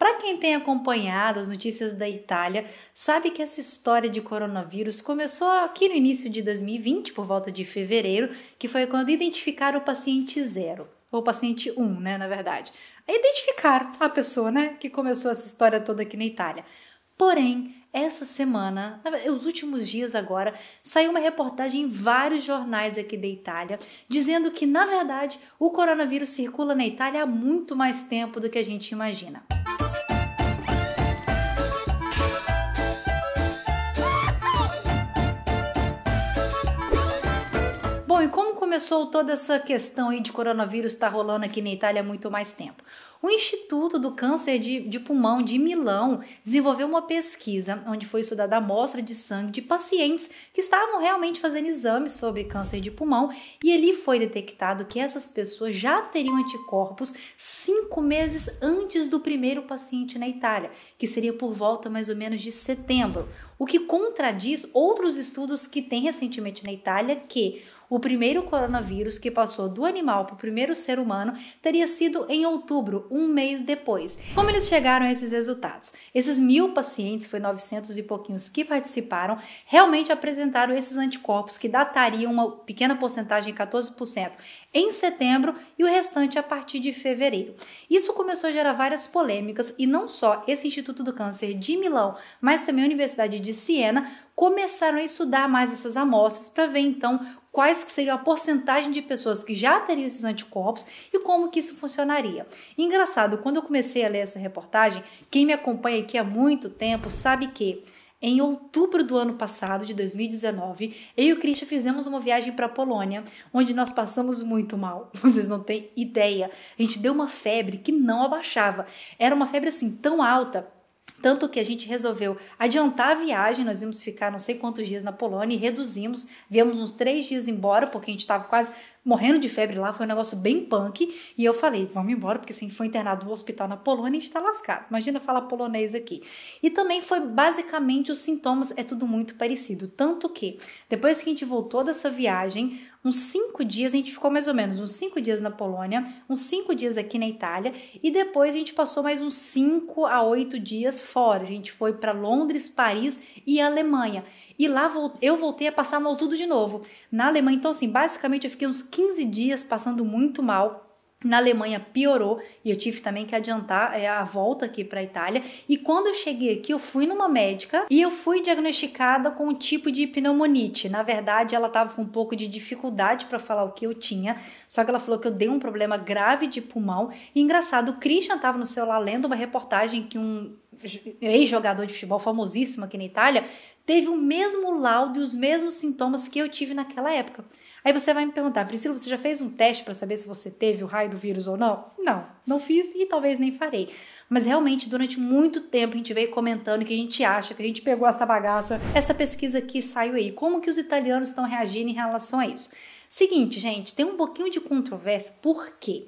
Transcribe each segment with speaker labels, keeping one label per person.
Speaker 1: Para quem tem acompanhado as notícias da Itália, sabe que essa história de coronavírus começou aqui no início de 2020, por volta de fevereiro, que foi quando identificaram o paciente zero, ou paciente 1, um, né, na verdade. identificaram a pessoa, né, que começou essa história toda aqui na Itália. Porém, essa semana, os últimos dias agora, saiu uma reportagem em vários jornais aqui da Itália dizendo que, na verdade, o coronavírus circula na Itália há muito mais tempo do que a gente imagina. Bom, e como começou toda essa questão aí de coronavírus está rolando aqui na Itália há muito mais tempo? O Instituto do Câncer de, de, Pulmão de Milão desenvolveu uma pesquisa onde foi estudada amostra de sangue de pacientes que estavam realmente fazendo exames sobre câncer de pulmão e ali foi detectado que essas pessoas já teriam anticorpos cinco meses antes do primeiro paciente na Itália, que seria por volta mais ou menos de setembro, o que contradiz outros estudos que tem recentemente na Itália que o primeiro coronavírus que passou do animal para o primeiro ser humano teria sido em outubro, um mês depois. Como eles chegaram a esses resultados? Esses mil pacientes, foi 900 e pouquinhos que participaram, realmente apresentaram esses anticorpos que datariam uma pequena porcentagem, 14%, em setembro e o restante a partir de fevereiro. Isso começou a gerar várias polêmicas e não só esse Instituto do Câncer de Milão, mas também a Universidade de Siena começaram a estudar mais essas amostras para ver então quais que seria a porcentagem de pessoas que já teriam esses anticorpos e como que isso funcionaria. Engraçado, quando eu comecei a ler essa reportagem, quem me acompanha aqui há muito tempo sabe que em outubro do ano passado, de 2019, eu e o Christian fizemos uma viagem para a Polônia, onde nós passamos muito mal. Vocês não têm ideia. A gente deu uma febre que não abaixava. Era uma febre assim tão alta tanto que a gente resolveu adiantar a viagem, nós íamos ficar não sei quantos dias na Polônia e reduzimos, viemos uns três dias embora, porque a gente estava quase morrendo de febre lá, foi um negócio bem punk. E eu falei, vamos embora, porque se a gente for internado no hospital na Polônia, a gente tá lascado. Imagina falar polonês aqui. E também foi basicamente os sintomas, é tudo muito parecido. Tanto que, depois que a gente voltou dessa viagem, uns cinco dias, a gente ficou mais ou menos uns cinco dias na Polônia, uns cinco dias aqui na Itália, e depois a gente passou mais uns cinco a oito dias fora. A gente foi para Londres, Paris e Alemanha. E lá eu voltei a passar mal tudo de novo. Na Alemanha, então, assim, basicamente eu fiquei uns 15 dias passando muito mal. Na Alemanha piorou e eu tive também que adiantar eh, a volta aqui para a Itália. E quando eu cheguei aqui, eu fui numa médica e eu fui diagnosticada com um tipo de pneumonite. Na verdade, ela estava com um pouco de dificuldade para falar o que eu tinha, só que ela falou que eu dei um problema grave de pulmão. E engraçado, o Christian estava no celular lendo uma reportagem que um ex-jogador de futebol famosíssimo aqui na Itália, teve o mesmo laudo e os mesmos sintomas que eu tive naquela época. Aí você vai me perguntar, Priscila, você já fez um teste para saber se você teve o raio do vírus ou não? Não, não fiz e talvez nem farei. Mas realmente, durante muito tempo, a gente veio comentando que a gente acha que a gente pegou essa bagaça. Essa pesquisa que saiu aí, como que os italianos estão reagindo em relação a isso? Seguinte, gente, tem um pouquinho de controvérsia, por quê?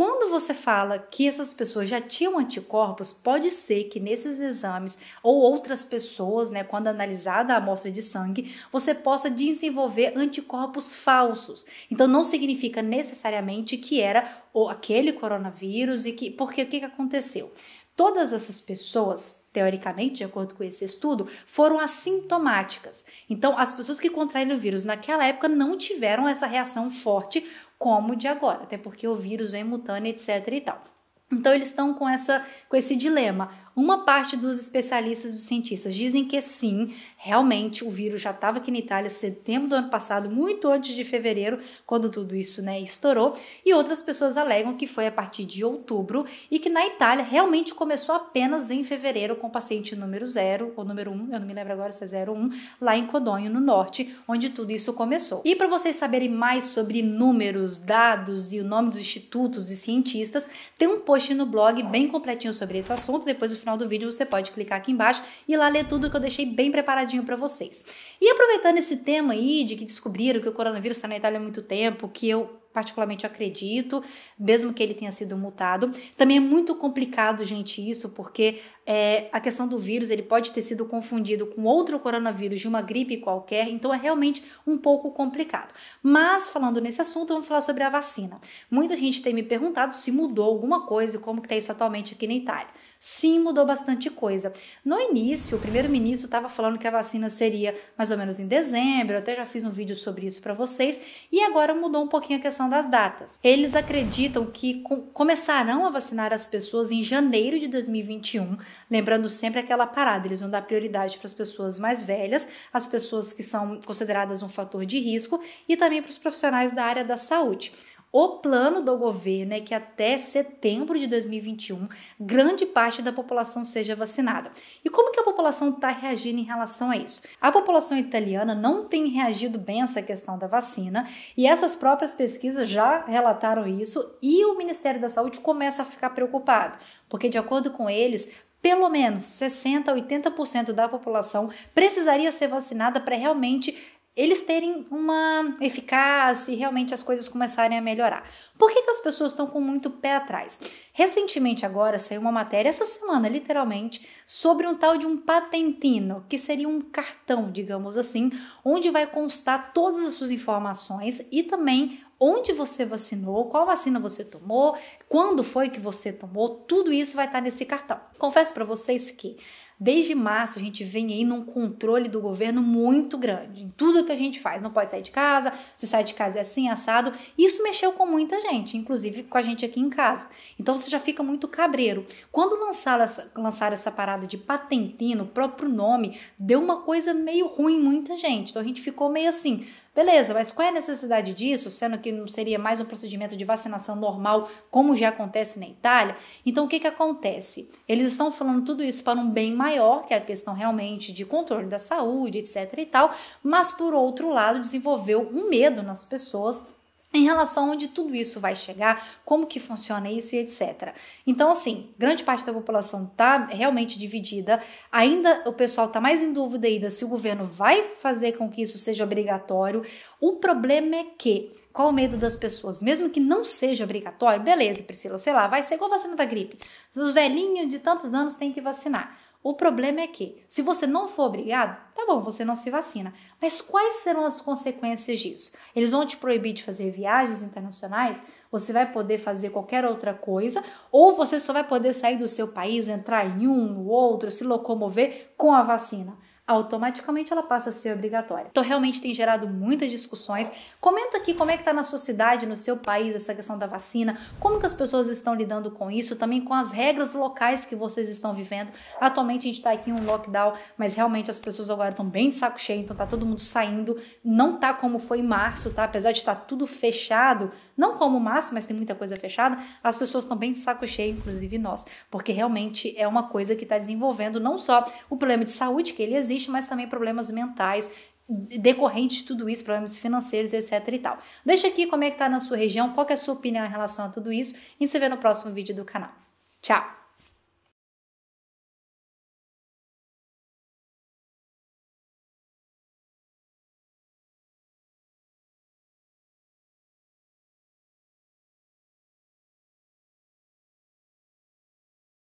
Speaker 1: Quando você fala que essas pessoas já tinham anticorpos, pode ser que nesses exames ou outras pessoas, né, quando analisada a amostra de sangue, você possa desenvolver anticorpos falsos. Então não significa necessariamente que era ou aquele coronavírus e que porque o que, que aconteceu? Todas essas pessoas, teoricamente, de acordo com esse estudo, foram assintomáticas. Então, as pessoas que contraíram o vírus naquela época não tiveram essa reação forte como o de agora, até porque o vírus vem mutando, etc e tal. Então eles estão com essa com esse dilema. Uma parte dos especialistas dos cientistas dizem que sim, realmente o vírus já estava aqui na Itália setembro do ano passado, muito antes de fevereiro, quando tudo isso né, estourou, e outras pessoas alegam que foi a partir de outubro e que na Itália realmente começou apenas em fevereiro com o paciente número 0 ou número 1, um, eu não me lembro agora se é 01, um, lá em Codonho, no norte, onde tudo isso começou. E para vocês saberem mais sobre números, dados e o nome dos institutos e cientistas, tem um post no blog bem completinho sobre esse assunto, depois do final do vídeo você pode clicar aqui embaixo e lá ler tudo que eu deixei bem preparadinho para vocês. E aproveitando esse tema aí de que descobriram que o coronavírus está na Itália há muito tempo, que eu particularmente acredito, mesmo que ele tenha sido mutado. Também é muito complicado, gente, isso, porque é, a questão do vírus ele pode ter sido confundido com outro coronavírus de uma gripe qualquer, então é realmente um pouco complicado. Mas falando nesse assunto, vamos falar sobre a vacina. Muita gente tem me perguntado se mudou alguma coisa e como que está isso atualmente aqui na Itália. Sim, mudou bastante coisa. No início, o primeiro-ministro estava falando que a vacina seria mais ou menos em dezembro, eu até já fiz um vídeo sobre isso para vocês, e agora mudou um pouquinho a questão das datas. Eles acreditam que com começarão a vacinar as pessoas em janeiro de 2021, lembrando sempre aquela parada, eles vão dar prioridade para as pessoas mais velhas, as pessoas que são consideradas um fator de risco e também para os profissionais da área da saúde. O plano do governo é que até setembro de 2021, grande parte da população seja vacinada. E como que a população está reagindo em relação a isso? A população italiana não tem reagido bem a essa questão da vacina, e essas próprias pesquisas já relataram isso, e o Ministério da Saúde começa a ficar preocupado, porque, de acordo com eles, pelo menos 60 a 80% da população precisaria ser vacinada para realmente eles terem uma eficácia e realmente as coisas começarem a melhorar. Por que, que as pessoas estão com muito pé atrás? Recentemente agora saiu uma matéria, essa semana literalmente, sobre um tal de um patentino, que seria um cartão, digamos assim, onde vai constar todas as suas informações e também onde você vacinou, qual vacina você tomou, quando foi que você tomou, tudo isso vai estar nesse cartão. Confesso para vocês que Desde março a gente vem aí num controle do governo muito grande em tudo que a gente faz. Não pode sair de casa, se sai de casa é assim, assado. Isso mexeu com muita gente, inclusive com a gente aqui em casa. Então você já fica muito cabreiro. Quando lançaram essa, lançaram essa parada de patentino, próprio nome, deu uma coisa meio ruim muita gente. Então a gente ficou meio assim, beleza, mas qual é a necessidade disso, sendo que não seria mais um procedimento de vacinação normal, como já acontece na Itália? Então o que, que acontece? Eles estão falando tudo isso para um bem maior, que é a questão realmente de controle da saúde, etc e tal, mas por outro lado desenvolveu um medo nas pessoas em relação a onde tudo isso vai chegar, como que funciona isso e etc. Então, assim, grande parte da população está realmente dividida. Ainda o pessoal está mais em dúvida ainda se o governo vai fazer com que isso seja obrigatório. O problema é que, qual o medo das pessoas? Mesmo que não seja obrigatório, beleza, Priscila, sei lá, vai ser igual vacina da gripe. Os velhinhos de tantos anos têm que vacinar. O problema é que, se você não for obrigado, tá bom, você não se vacina. Mas quais serão as consequências disso? Eles vão te proibir de fazer viagens internacionais? Você vai poder fazer qualquer outra coisa? Ou você só vai poder sair do seu país, entrar em um, no outro, se locomover com a vacina? automaticamente ela passa a ser obrigatória. Então realmente tem gerado muitas discussões. Comenta aqui como é que está na sua cidade, no seu país, essa questão da vacina, como que as pessoas estão lidando com isso, também com as regras locais que vocês estão vivendo. Atualmente a gente está aqui em um lockdown, mas realmente as pessoas agora estão bem de saco cheio, então tá todo mundo saindo. Não tá como foi em março, tá? Apesar de estar tá tudo fechado, não como março, mas tem muita coisa fechada, as pessoas estão bem de saco cheio, inclusive nós, porque realmente é uma coisa que está desenvolvendo não só o problema de saúde, que ele existe, existe, mas também problemas mentais decorrentes de tudo isso, problemas financeiros, etc e tal. Deixa aqui como é que tá na sua região, qual é a sua opinião em relação a tudo isso e se vê no próximo vídeo do canal. Tchau!